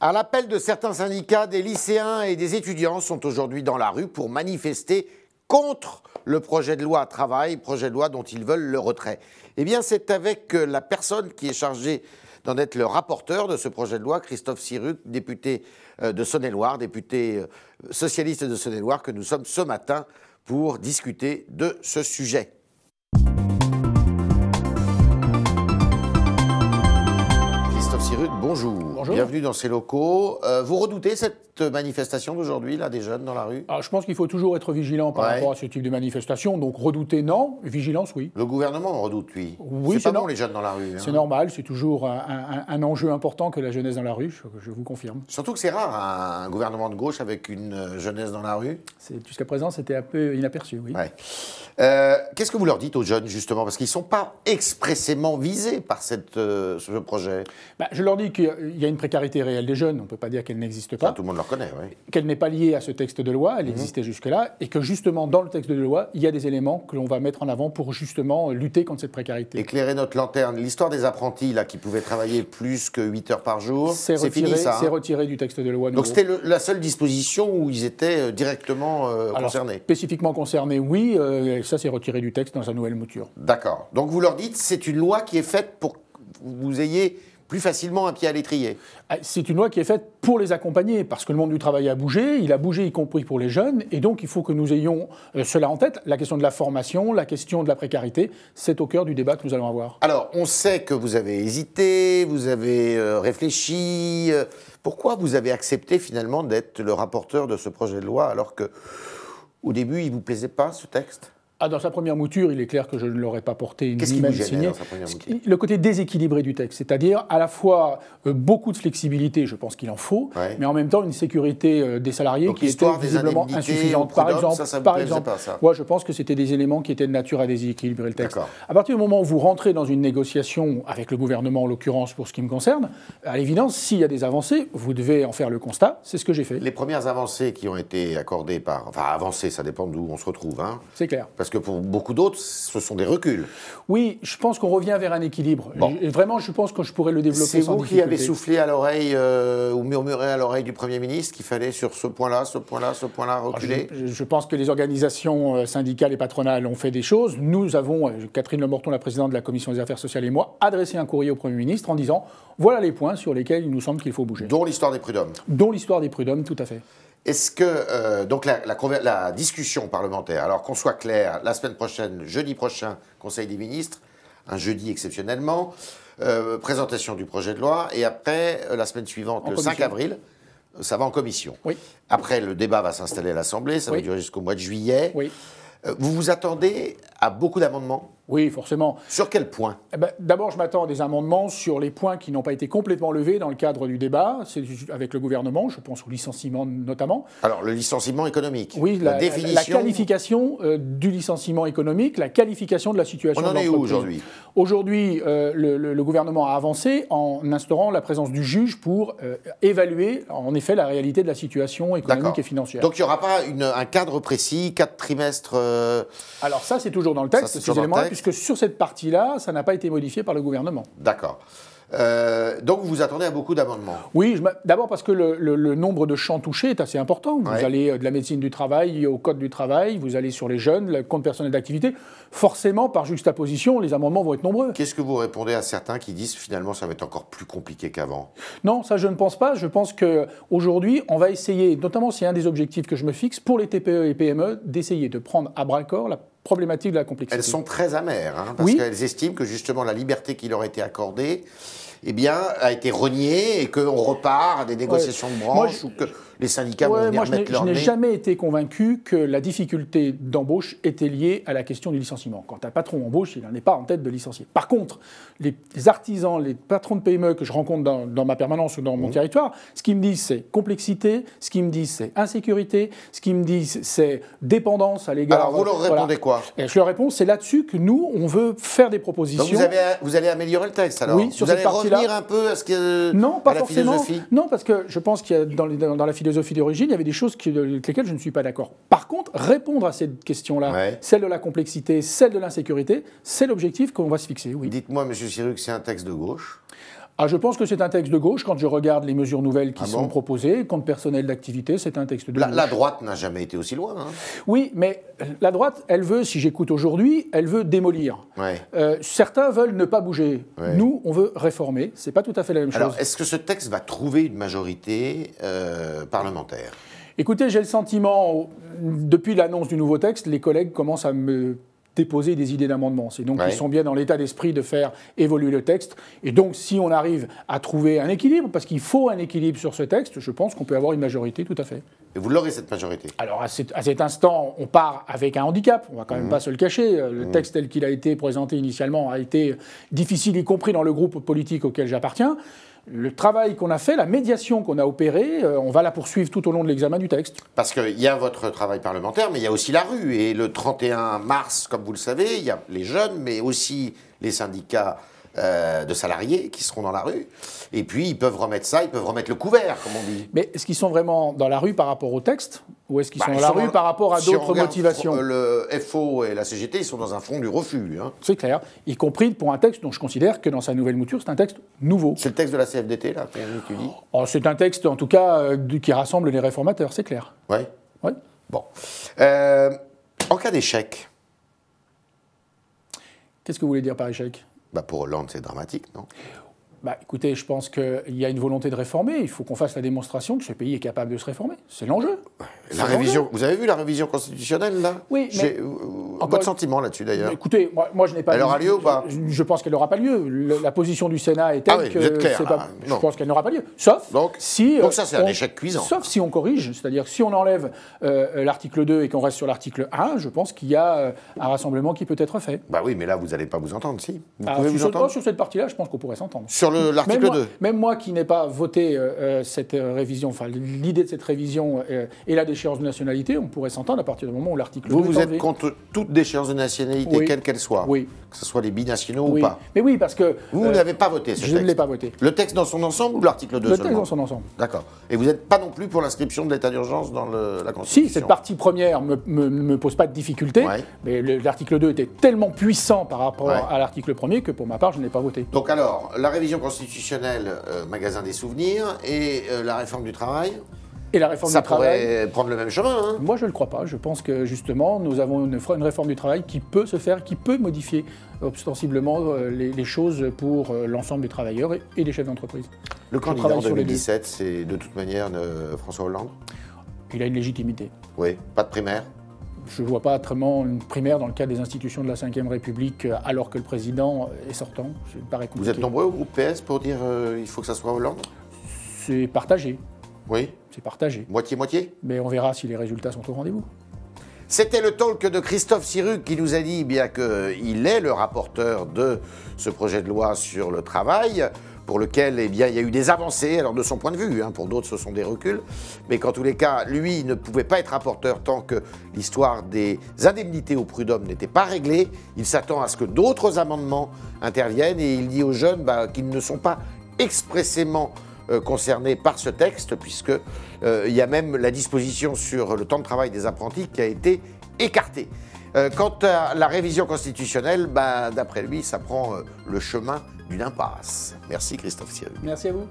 À l'appel de certains syndicats, des lycéens et des étudiants sont aujourd'hui dans la rue pour manifester contre le projet de loi travail, projet de loi dont ils veulent le retrait. Eh bien, c'est avec euh, la personne qui est chargée d'en être le rapporteur de ce projet de loi, Christophe Sirut, député euh, de Saône-et-Loire, député euh, socialiste de Saône-et-Loire, que nous sommes ce matin pour discuter de ce sujet. Christophe Sirut, bonjour bonjour. Bienvenue dans ces locaux. Euh, vous redoutez cette manifestation d'aujourd'hui, là, des jeunes dans la rue Alors, ah, Je pense qu'il faut toujours être vigilant par rapport à ce type de manifestation. Donc redouter, non. Vigilance, oui. Le gouvernement redoute, oui. – Oui, c'est pas bon, les jeunes dans la rue. Hein. C'est normal. C'est toujours un, enjeu important que la jeunesse dans la rue, je, vous confirme. Surtout que c'est rare, hein, un gouvernement de gauche avec une euh, jeunesse dans la rue. Jusqu'à présent, c'était un peu inaperçu, oui. Euh, qu'est-ce que vous leur dites aux jeunes, justement Parce qu'ils ne sont pas expressément visés par cette, ce projet. Bah, je leur dis qu'il y a une précarité réelle des jeunes, on ne peut pas dire qu'elle n'existe pas. tout le monde le reconnaît, Qu'elle n'est pas liée à ce texte de loi, elle mhm. existait jusque-là, et que justement, dans le texte de loi, il y a des éléments que l'on va mettre en avant pour justement lutter contre cette précarité. Éclairer notre lanterne. L'histoire des apprentis, là, qui pouvaient travailler plus que 8 heures par jour, c'est fini, hein c'est retiré du texte de loi. Donc c'était la seule disposition où ils étaient euh, directement euh, concernés Spécifiquement concernés, oui. Euh, ça, c'est retiré du texte dans sa nouvelle mouture. D'accord. Donc vous leur dites, c'est une loi qui est faite pour que vous ayez plus facilement un pied à l'étrier. Ah, c'est une loi qui est faite pour les accompagner, parce que le monde du travail a bougé, il a bougé y compris pour les jeunes, et donc il faut que nous ayons euh, cela en tête. La question de la formation, la question de la précarité, c'est au cœur du débat que nous allons avoir. Alors, on sait que vous avez hésité, vous avez euh, réfléchi. Euh, pourquoi vous avez accepté finalement d'être le rapporteur de ce projet de loi alors que... Au début, il ne vous plaisait pas ce texte ah, dans sa première mouture, il est clair que je ne l'aurais pas porté une ni même Le côté déséquilibré du texte, c'est-à-dire à la fois euh, beaucoup de flexibilité, je pense qu'il en faut, mais en même temps une sécurité euh, des salariés qui était visiblement insuffisante. Par exemple, par exemple, pas, ça. Ouais, je pense que c'était des éléments qui étaient de nature à déséquilibrer le texte. À partir du moment où vous rentrez dans une négociation avec le gouvernement, en l'occurrence pour ce qui me concerne, à l'évidence, s'il y a des avancées, vous devez en faire le constat. C'est ce que j'ai fait. Les premières avancées qui ont été accordées par, enfin avancées, ça dépend d'où on se retrouve, hein. C'est clair. Parce que pour beaucoup d'autres, ce sont des reculs. Oui, je pense qu'on revient vers un équilibre. vraiment, je pense que je pourrais le développer. C'est vous qui avez soufflé à l'oreille euh, ou murmuré à l'oreille du Premier ministre qu'il fallait sur ce point-là, ce point-là, ce point-là ah, reculer je, je, pense que les organisations euh, syndicales et patronales ont fait des choses. Nous avons, euh, Catherine Lemorton, la présidente de la Commission des affaires sociales et moi, adressé un courrier au Premier ministre en disant voilà les points sur lesquels il nous semble qu'il faut bouger. Dont l'histoire des prud'hommes. Dont l'histoire des prud'hommes, tout à fait. Est-ce que, euh, donc la, discussion parlementaire, alors qu'on soit clair, la semaine prochaine, jeudi prochain, Conseil des ministres, un jeudi exceptionnellement, euh, présentation du projet de loi, et après, euh, la semaine suivante, le 5 avril, ça va en commission. Oui. Après, le débat va s'installer à l'Assemblée, ça va durer jusqu'au mois de juillet. Oui. Vous vous attendez à beaucoup d'amendements oui, forcément. Sur quel point eh ben, D'abord, je m'attends à des amendements sur les points qui n'ont pas été complètement levés dans le cadre du débat avec le gouvernement. Je pense au licenciement notamment. Alors, le licenciement économique. Oui, la, La qualification euh, du licenciement économique, la qualification de la situation. On en est où aujourd'hui Aujourd'hui, euh, le, gouvernement a avancé en instaurant la présence du juge pour euh, évaluer, en effet, la réalité de la situation économique et financière. Donc, il n'y aura pas un cadre précis, quatre trimestres. Alors ça, c'est toujours dans le texte. ces éléments que sur cette partie-là, ça n'a pas été modifié par le gouvernement. D'accord. Euh, donc vous attendez à beaucoup d'amendements. Oui, d'abord parce que le, nombre de champs touchés est assez important. Vous allez euh, de la médecine du travail au code du travail, vous allez sur les jeunes, le compte personnel d'activité. Forcément, par juxtaposition, les amendements vont être nombreux. Qu'est-ce que vous répondez à certains qui disent finalement ça va être encore plus compliqué qu'avant Non, ça je ne pense pas. Je pense qu'aujourd'hui, on va essayer, notamment c'est un des objectifs que je me fixe pour les TPE et PME, d'essayer de prendre à bras corps la problématique de la complexité. Elles sont très amères, hein, parce qu'elles estiment que justement la liberté qui leur a été accordée eh bien, a été reniée et qu'on repart à des négociations de branche ou que les syndicats vont moi, mettre je Je n'ai jamais été convaincu que la difficulté d'embauche était liée à la question du licenciement. Quand un patron embauche, il n'en est pas en tête de licencier. Par contre, les artisans, les patrons de PME que je rencontre dans, ma permanence ou dans mon mmh. territoire, ce qu'ils me disent, c'est complexité, ce qu'ils me disent, c'est insécurité, ce qu'ils me disent, c'est dépendance à l'égard... Alors, vous leur euh, répondez quoi Je leur réponds, c'est là-dessus que nous, on veut faire des propositions. Donc vous, avez, vous allez améliorer le texte, alors Oui, sur vous allez revenir un peu à ce que... Non, pas forcément. Non, parce que je pense qu'il y a dans, dans la philosophie philosophie d'origine, il y avait des choses euh, avec lesquelles je ne suis pas d'accord. Par contre, répondre à cette question-là, celle de la complexité, celle de l'insécurité, c'est l'objectif qu'on va se fixer. Dites-moi, Monsieur Sirux, c'est un texte de gauche ah, je pense que c'est un texte de gauche quand je regarde les mesures nouvelles qui ah sont proposées. Compte personnel d'activité, c'est un texte de la, gauche. La droite n'a jamais été aussi loin. Hein. Oui, mais la droite, elle veut, si j'écoute aujourd'hui, elle veut démolir. Ouais. Euh, certains veulent ne pas bouger. Nous, on veut réformer. C'est pas tout à fait la même chose. Alors, est-ce que ce texte va trouver une majorité euh, parlementaire Écoutez, j'ai le sentiment, depuis l'annonce du nouveau texte, les collègues commencent à me déposer des idées d'amendement, C'est donc ils sont bien dans l'état d'esprit de faire évoluer le texte. Et donc, si on arrive à trouver un équilibre, parce qu'il faut un équilibre sur ce texte, je pense qu'on peut avoir une majorité tout à fait. Et vous l'aurez cette majorité Alors, à cet, instant, on part avec un handicap. On va quand même mmh. pas se le cacher. Euh, le mmh. texte tel qu'il a été présenté initialement a été difficile, y compris dans le groupe politique auquel j'appartiens le travail qu'on a fait, la médiation qu'on a opérée, euh, on va la poursuivre tout au long de l'examen du texte. Parce qu'il y a votre travail parlementaire, mais il y a aussi la rue. Et le 31 mars, comme vous le savez, il y a les jeunes, mais aussi les syndicats euh, de salariés qui seront dans la rue. Et puis, ils peuvent remettre ça, ils peuvent remettre le couvert, comme on dit. Mais est-ce qu'ils sont vraiment dans la rue par rapport au texte Ou est-ce qu'ils bah, sont dans la rue par rapport à d'autres motivations Le FO et la CGT, ils sont dans un fond du refus. Hein. C'est clair. Y compris pour un texte dont je considère que dans sa nouvelle mouture, c'est un texte nouveau. C'est le texte de la CFDT, là, tu dis oh, C'est un texte, en tout cas, euh, qui rassemble les réformateurs, c'est clair. Oui. Ouais. Bon. Euh, en cas d'échec. Qu'est-ce que vous voulez dire par échec bah Pour Hollande, c'est dramatique, non bah, écoutez, je pense qu'il y a une volonté de réformer. Il faut qu'on fasse la démonstration que ce pays est capable de se réformer. C'est l'enjeu. La révision. Vous avez vu la révision constitutionnelle là Oui. Mais... En pas de sentiment là-dessus d'ailleurs. Écoutez, moi, je n'ai pas. Elle aura lieu ou pas je, pense qu'elle n'aura pas lieu. la position du Sénat est telle ah oui, que. Vous êtes clair, ah, je pense qu'elle n'aura pas lieu. Sauf si. Donc euh, ça, c'est un échec cuisant. Sauf si on corrige, c'est-à-dire si on enlève euh, l'article 2 et qu'on reste sur l'article 1, je pense qu'il y a euh, un rassemblement qui peut être fait. Bah oui, mais là, vous n'allez pas vous entendre, si. Vous ah, pouvez vous entendre Sur cette partie-là, je pense qu'on pourrait s'entendre. Sur l'article 2 Même moi qui n'ai pas voté cette révision, enfin l'idée de cette révision et la déchéance de nationalité, on pourrait s'entendre à partir du moment où l'article 2. Vous, vous êtes contre tout déchéance de nationalité, quelle qu'elle soit, oui. que ce soit les binationaux ou pas. Mais oui, parce que. Vous, euh, n'avez pas voté ce je texte. Je ne l'ai pas voté. Le texte dans son ensemble ou l'article 2 Le texte dans son ensemble. D'accord. Et vous n'êtes pas non plus pour l'inscription de l'état d'urgence dans la Constitution Si, cette partie première ne me, pose pas de difficulté, mais l'article 2 était tellement puissant par rapport à l'article 1er que pour ma part, je n'ai pas voté. Donc alors, la révision constitutionnelle, euh, magasin des souvenirs, et euh, la réforme du travail et la réforme ça du travail. pourrait prendre le même chemin. Hein. Moi, je ne le crois pas. Je pense que justement, nous avons une, réforme du travail qui peut se faire, qui peut modifier ostensiblement euh, les, choses pour euh, l'ensemble des travailleurs et, des chefs d'entreprise. Le candidat en 2017, c'est de toute manière euh, François Hollande Il a une légitimité. Oui, pas de primaire je ne vois pas vraiment une primaire dans le cadre des institutions de la Ve République alors que le président est sortant. Vous êtes nombreux au groupe PS pour dire qu'il faut que ça soit Hollande C'est partagé. Oui. C'est partagé. Moitié-moitié Mais on verra si les résultats sont au rendez-vous. C'était le talk de Christophe Siruc qui nous a dit bien qu'il euh, est le rapporteur de ce projet de loi sur le travail, pour lequel eh bien, il y a eu des avancées, alors de son point de vue, hein, pour d'autres ce sont des reculs, mais qu'en tous les cas, lui ne pouvait pas être rapporteur tant que l'histoire des indemnités au prud'hommes n'était pas réglée. Il s'attend à ce que d'autres amendements interviennent et il dit aux jeunes bah, qu'ils ne sont pas expressément euh, concernés par ce texte, puisqu'il euh, il y a même la disposition sur le temps de travail des apprentis qui a été écartée. Euh, quant à la révision constitutionnelle, bah, d'après lui, ça prend le chemin d'une impasse. Merci Christophe Thierry. Merci à vous.